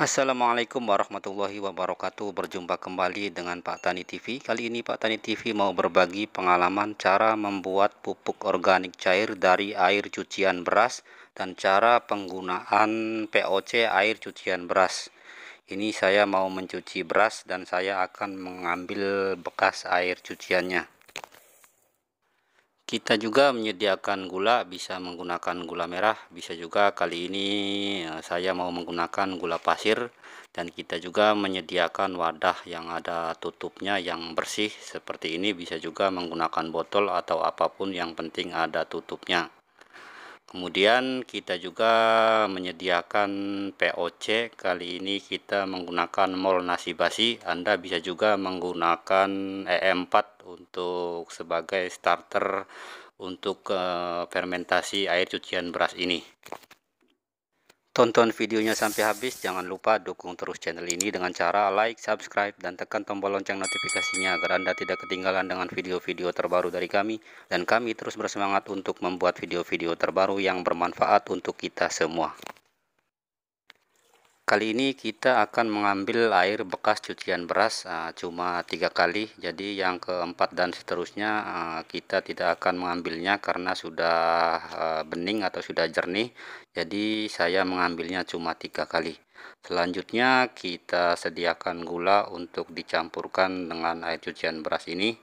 Assalamualaikum warahmatullahi wabarakatuh Berjumpa kembali dengan Pak Tani TV Kali ini Pak Tani TV mau berbagi pengalaman cara membuat pupuk organik cair dari air cucian beras Dan cara penggunaan POC air cucian beras Ini saya mau mencuci beras dan saya akan mengambil bekas air cuciannya kita juga menyediakan gula bisa menggunakan gula merah bisa juga kali ini eh, saya mau menggunakan gula pasir dan kita juga menyediakan wadah yang ada tutupnya yang bersih seperti ini bisa juga menggunakan botol atau apapun yang penting ada tutupnya Kemudian kita juga menyediakan POC. Kali ini kita menggunakan mol nasi basi. Anda bisa juga menggunakan e EM4 untuk sebagai starter untuk eh, fermentasi air cucian beras ini tonton videonya sampai habis jangan lupa dukung terus channel ini dengan cara like subscribe dan tekan tombol lonceng notifikasinya agar anda tidak ketinggalan dengan video-video terbaru dari kami dan kami terus bersemangat untuk membuat video-video terbaru yang bermanfaat untuk kita semua Kali ini kita akan mengambil air bekas cucian beras ah, cuma tiga kali. Jadi yang keempat dan seterusnya ah, kita tidak akan mengambilnya karena sudah ah, bening atau sudah jernih. Jadi saya mengambilnya cuma tiga kali. Selanjutnya kita sediakan gula untuk dicampurkan dengan air cucian beras ini.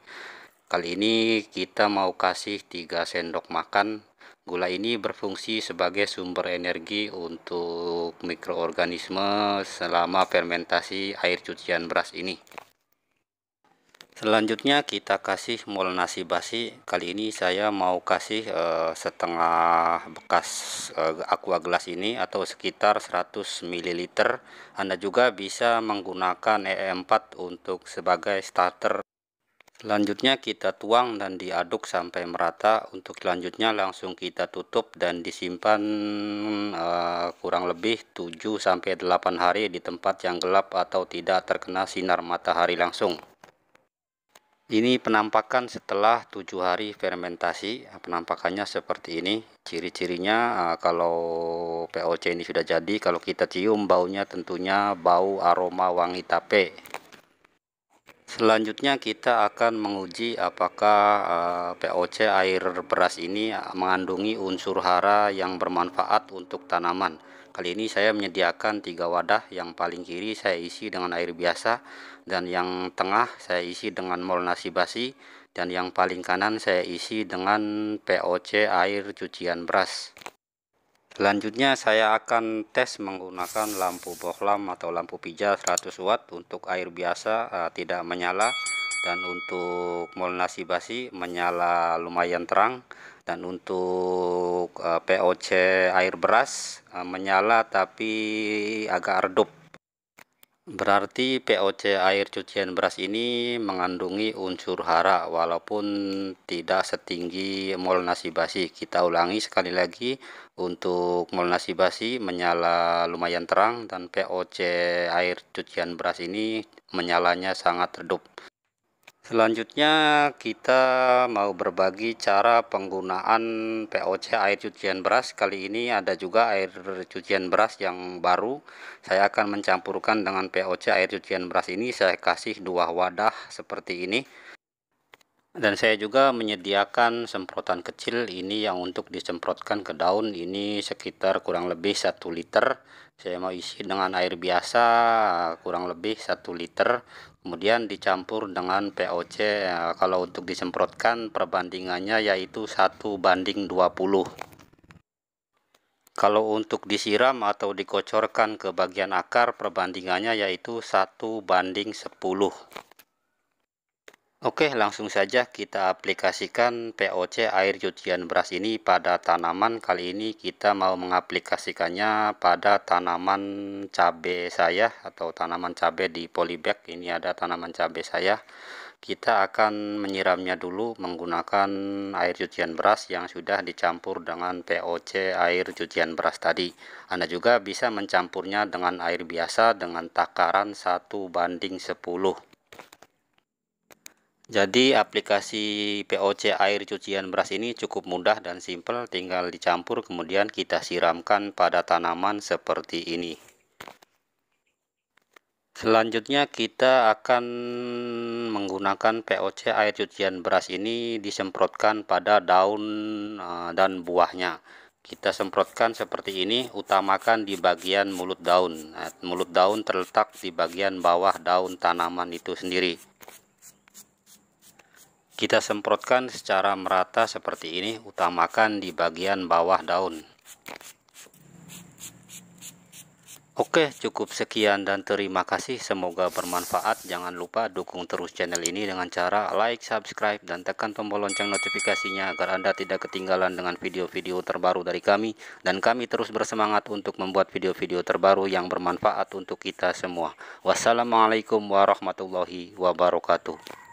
Kali ini kita mau kasih 3 sendok makan Gula ini berfungsi sebagai sumber energi untuk mikroorganisme selama fermentasi air cucian beras ini. Selanjutnya kita kasih mol nasi basi. Kali ini saya mau kasih eh, setengah bekas eh, aqua gelas ini atau sekitar 100 ml. Anda juga bisa menggunakan e em 4 untuk sebagai starter Selanjutnya kita tuang dan diaduk sampai merata. Untuk selanjutnya langsung kita tutup dan disimpan uh, kurang lebih 7 sampai 8 hari di tempat yang gelap atau tidak terkena sinar matahari langsung. Ini penampakan setelah tujuh hari fermentasi. Penampakannya seperti ini. Ciri-cirinya eh, kalau POC ini sudah jadi, kalau kita cium baunya tentunya bau aroma wangi tape. Selanjutnya kita akan menguji apakah eh, POC air beras ini mengandungi unsur hara yang bermanfaat untuk tanaman. Kali ini saya menyediakan tiga wadah, yang paling kiri saya isi dengan air biasa dan yang tengah saya isi dengan molnasi basi dan yang paling kanan saya isi dengan POC air cucian beras. Selanjutnya saya akan tes menggunakan lampu bohlam atau lampu pijar 100 watt untuk air biasa uh, tidak menyala dan untuk molnasi basi menyala lumayan terang dan untuk uh, eh, POC air beras uh, menyala tapi agak redup Berarti POC air cucian beras ini mengandungi unsur hara walaupun tidak setinggi mol nasi basi. Kita ulangi sekali lagi untuk mol nasi basi menyala lumayan terang dan POC air cucian beras ini menyalanya sangat redup. Selanjutnya kita mau berbagi cara penggunaan POC air cucian beras Kali ini ada juga air cucian beras yang baru Saya akan mencampurkan dengan POC air cucian beras ini Saya kasih dua wadah seperti ini Dan saya juga menyediakan semprotan kecil Ini yang untuk disemprotkan ke daun Ini sekitar kurang lebih 1 liter Saya mau isi dengan air biasa kurang lebih 1 liter kemudian dicampur dengan POC ya, kalau untuk disemprotkan perbandingannya yaitu 1 banding 20 kalau untuk disiram atau dikocorkan ke bagian akar perbandingannya yaitu 1 banding 10 Oke, langsung saja kita aplikasikan POC air cucian beras ini pada tanaman. Kali ini kita mau mengaplikasikannya pada tanaman cabe saya atau tanaman cabe di polybag. Ini ada tanaman cabe saya. Kita akan menyiramnya dulu menggunakan air cucian beras yang sudah dicampur dengan POC air cucian beras tadi. Anda juga bisa mencampurnya dengan air biasa dengan takaran 1 banding 10. Jadi aplikasi POC air cucian beras ini cukup mudah dan simple tinggal dicampur kemudian kita siramkan pada tanaman seperti ini. Selanjutnya kita akan menggunakan POC air cucian beras ini disemprotkan pada daun eh, dan buahnya. Kita semprotkan seperti ini utamakan di bagian mulut daun. Nah, mulut daun terletak di bagian bawah daun tanaman itu sendiri. Kita semprotkan secara merata seperti ini, utamakan di bagian bawah daun. Oke, cukup sekian dan terima kasih. Semoga bermanfaat. Jangan lupa dukung terus channel ini dengan cara like, subscribe, dan tekan tombol lonceng notifikasinya agar Anda tidak ketinggalan dengan video-video terbaru dari kami. Dan kami terus bersemangat untuk membuat video-video terbaru yang bermanfaat untuk kita semua. Wassalamualaikum warahmatullahi wabarakatuh.